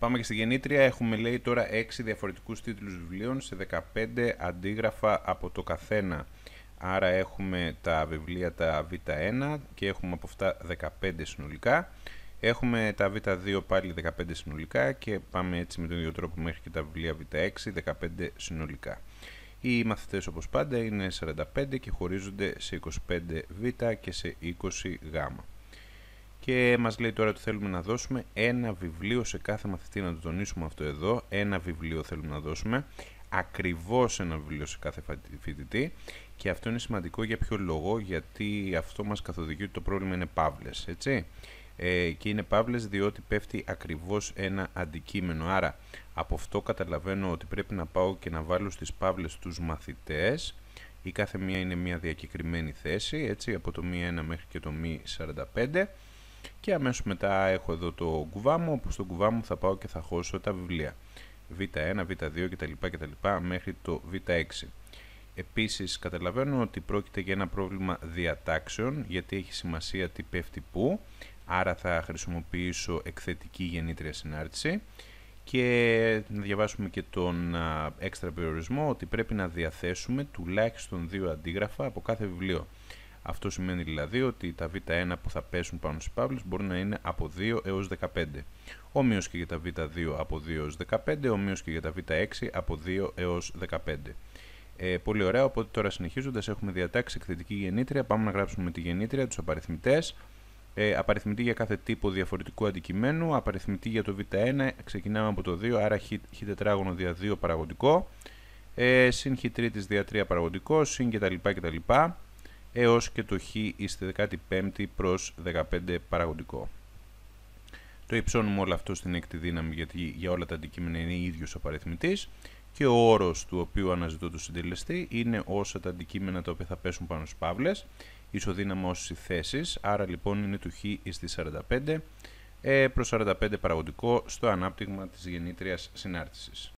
Πάμε και στη γεννήτρια. Έχουμε λέει τώρα 6 διαφορετικούς τίτλους βιβλίων σε 15 αντίγραφα από το καθένα. Άρα έχουμε τα βιβλία τα Β1 και έχουμε από αυτά 15 συνολικά. Έχουμε τα Β2 πάλι 15 συνολικά και πάμε έτσι με τον ίδιο τρόπο μέχρι και τα βιβλία Β6 15 συνολικά. Οι μαθητές όπως πάντα είναι 45 και χωρίζονται σε 25 Β και σε 20 Γ. Και μας λέει τώρα ότι θέλουμε να δώσουμε ένα βιβλίο σε κάθε μαθητή, να το τονίσουμε αυτό εδώ. Ένα βιβλίο θέλουμε να δώσουμε, ακριβώς ένα βιβλίο σε κάθε φοιτητή. Και αυτό είναι σημαντικό για ποιο λόγο, γιατί αυτό μας καθοδηγεί ότι το πρόβλημα είναι παύλες, έτσι. Ε, και είναι παύλες διότι πέφτει ακριβώς ένα αντικείμενο. Άρα από αυτό καταλαβαίνω ότι πρέπει να πάω και να βάλω στις παύλες τους μαθητές η κάθε μία είναι μία διακεκριμένη θέση, έτσι, από το μη 1 μέχρι και το μη 45 και αμέσως μετά έχω εδώ το κουβά μου, όπου στο κουβά μου θα πάω και θα χώσω τα βιβλία. Β1, Β2 κτλ. κτλ μέχρι το Β6. Επίσης καταλαβαίνω ότι πρόκειται για ένα πρόβλημα διατάξεων γιατί έχει σημασία τι πέφτει πού άρα θα χρησιμοποιήσω εκθετική γεννήτρια συνάρτηση και να διαβάσουμε και τον έξτρα περιορισμό ότι πρέπει να διαθέσουμε τουλάχιστον δύο αντίγραφα από κάθε βιβλίο. Αυτό σημαίνει δηλαδή ότι τα β1 που θα πέσουν πάνω στις παύλες μπορεί να είναι από 2 έως 15. Ομοίως και για τα β2 από 2 έως 15, ομοίως και για τα β6 από 2 έως 15. Ε, πολύ ωραία, οπότε τώρα συνεχίζοντας έχουμε διατάξει εκθετική γεννήτρια, πάμε να γράψουμε τη γεννήτρια, τους απαριθμητές. Ε, απαριθμητή για κάθε τύπο διαφορετικού αντικειμένου, απαριθμητή για το β1, ξεκινάμε από το 2, άρα χ, χ τετράγωνο δια 2 παραγωγικό, ε, συν χ τρίτης δια 3 παραγωγικό, συν κτλ έως και το χ τη 15η προς 15 παραγωγικό. Το υψώνουμε όλο αυτό στην έκτη δύναμη γιατί για όλα τα αντικείμενα είναι ίδιος ο παριθμητής και ο όρος του οποίου αναζητώ το συντελεστή είναι όσα τα αντικείμενα τα οποία θα πέσουν πάνω στις παύλες ισοδύναμα όσες οι θέσεις, άρα λοιπόν είναι το χ τη 45 ε, προς 45 παραγωγικό στο ανάπτυγμα της γεννήτριας συνάρτησης.